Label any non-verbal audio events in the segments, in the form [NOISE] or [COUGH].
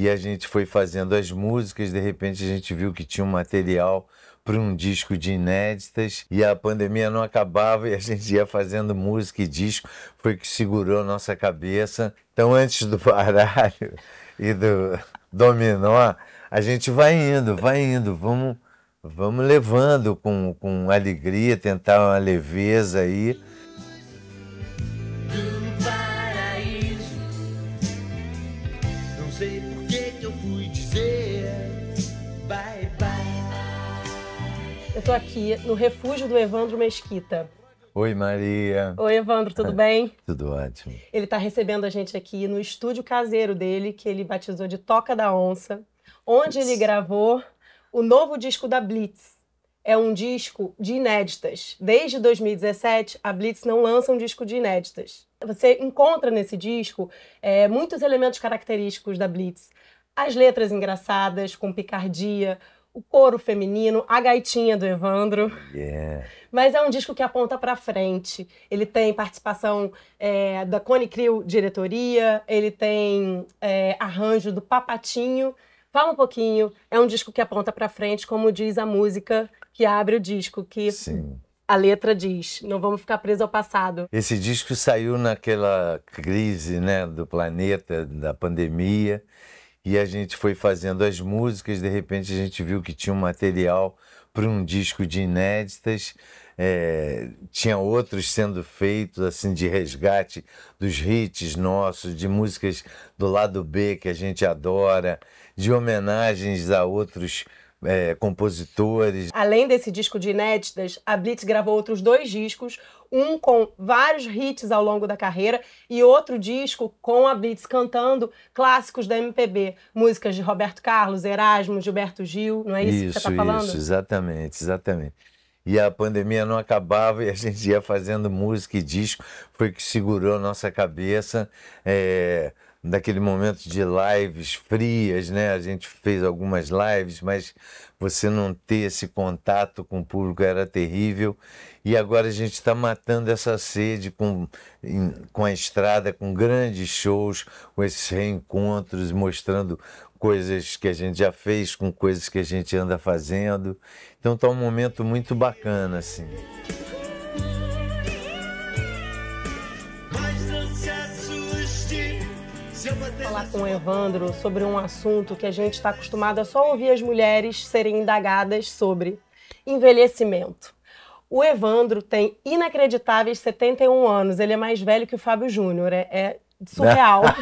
e a gente foi fazendo as músicas, de repente a gente viu que tinha um material para um disco de inéditas e a pandemia não acabava e a gente ia fazendo música e disco, foi que segurou a nossa cabeça. Então antes do baralho [LAUGHS] e do dominó, a gente vai indo, vai indo, vamos, vamos levando com, com alegria, tentar uma leveza aí. sei por que, eu fui dizer bye bye. Eu tô aqui no refúgio do Evandro Mesquita. Oi, Maria. Oi, Evandro, tudo ah, bem? Tudo ótimo. Ele está recebendo a gente aqui no estúdio caseiro dele, que ele batizou de Toca da Onça, onde Isso. ele gravou o novo disco da Blitz é um disco de inéditas. Desde 2017, a Blitz não lança um disco de inéditas. Você encontra nesse disco é, muitos elementos característicos da Blitz. As letras engraçadas, com picardia, o coro feminino, a gaitinha do Evandro. Yeah. Mas é um disco que aponta para frente. Ele tem participação é, da Cone Crew Diretoria, ele tem é, arranjo do Papatinho, Fala um pouquinho. É um disco que aponta para frente, como diz a música que abre o disco, que Sim. a letra diz. Não vamos ficar presos ao passado. Esse disco saiu naquela crise, né, do planeta, da pandemia, e a gente foi fazendo as músicas. De repente, a gente viu que tinha um material para um disco de inéditas. É, tinha outros sendo feitos assim de resgate dos hits nossos, de músicas do lado B que a gente adora, de homenagens a outros é, compositores. Além desse disco de inéditas, a Blitz gravou outros dois discos, um com vários hits ao longo da carreira e outro disco com a Blitz cantando clássicos da MPB, músicas de Roberto Carlos, Erasmo, Gilberto Gil, não é isso, isso que você está falando? Isso, exatamente, exatamente. E a pandemia não acabava [LAUGHS] e a gente ia fazendo música e disco, foi que segurou a nossa cabeça. É daquele momento de lives frias, né? A gente fez algumas lives, mas você não ter esse contato com o público era terrível. E agora a gente está matando essa sede com, em, com a estrada, com grandes shows, com esses reencontros, mostrando coisas que a gente já fez, com coisas que a gente anda fazendo. Então está um momento muito bacana, assim. falar com o Evandro sobre um assunto que a gente está acostumado a só ouvir as mulheres serem indagadas sobre envelhecimento. O Evandro tem inacreditáveis 71 anos. Ele é mais velho que o Fábio Júnior. É, é surreal. Né?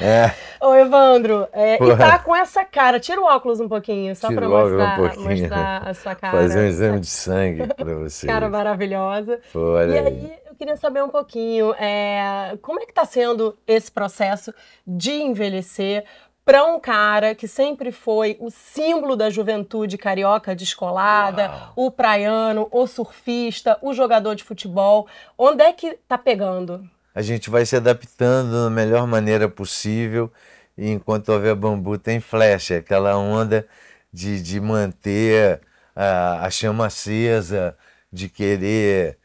[LAUGHS] é. Ô, Evandro, é, e tá com essa cara. Tira o óculos um pouquinho, só para mostrar, um mostrar a sua cara. Fazer um exame de sangue para você. [LAUGHS] cara maravilhosa. Pô, olha e aí, aí eu queria saber um pouquinho é, como é que está sendo esse processo de envelhecer para um cara que sempre foi o símbolo da juventude carioca descolada, Uau. o praiano, o surfista, o jogador de futebol. Onde é que está pegando? A gente vai se adaptando da melhor maneira possível. E enquanto houver bambu, tem flecha aquela onda de, de manter a, a chama acesa, de querer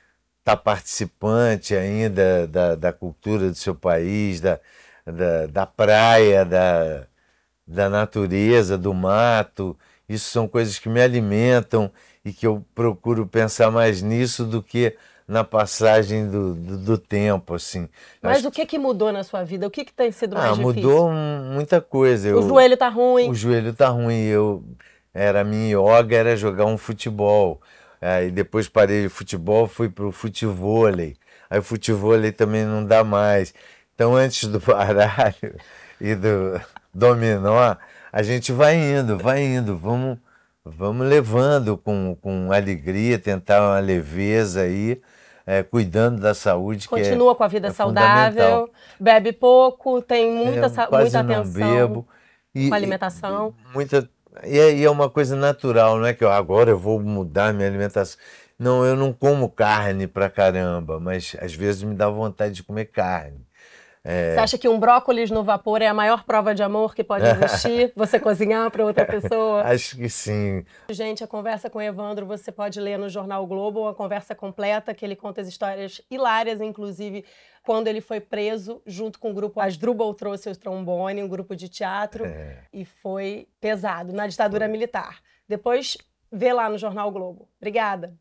está participante ainda da, da cultura do seu país, da, da, da praia, da, da natureza, do mato. Isso são coisas que me alimentam e que eu procuro pensar mais nisso do que na passagem do, do, do tempo, assim. Mas Acho o que que mudou na sua vida? O que que tem sido mais ah, difícil? mudou muita coisa. Eu, o joelho tá ruim. O joelho tá ruim. Eu era minha yoga era jogar um futebol. Aí depois parei de futebol, fui pro futevôlei. Aí o futevôlei também não dá mais. Então antes do baralho [LAUGHS] e do dominó, a gente vai indo, vai indo, vamos, vamos levando com, com alegria, tentar uma leveza aí. É, cuidando da saúde. É Continua é, com a vida é saudável, bebe pouco, tem muita, muita atenção bebo. E, com a alimentação. E, muita e é, e é uma coisa natural, não é que eu, agora eu vou mudar minha alimentação. Não, eu não como carne pra caramba, mas às vezes me dá vontade de comer carne. É... Você acha que um brócolis no vapor é a maior prova de amor que pode [LAUGHS] existir? você cozinhar para outra pessoa? [LAUGHS] Acho que sim. Gente, a conversa com o Evandro você pode ler no Jornal Globo, a conversa completa, que ele conta as histórias hilárias, inclusive quando ele foi preso, junto com o grupo Asdrubal trouxe o trombone, um grupo de teatro, é... e foi pesado, na ditadura militar. Depois, vê lá no Jornal Globo. Obrigada.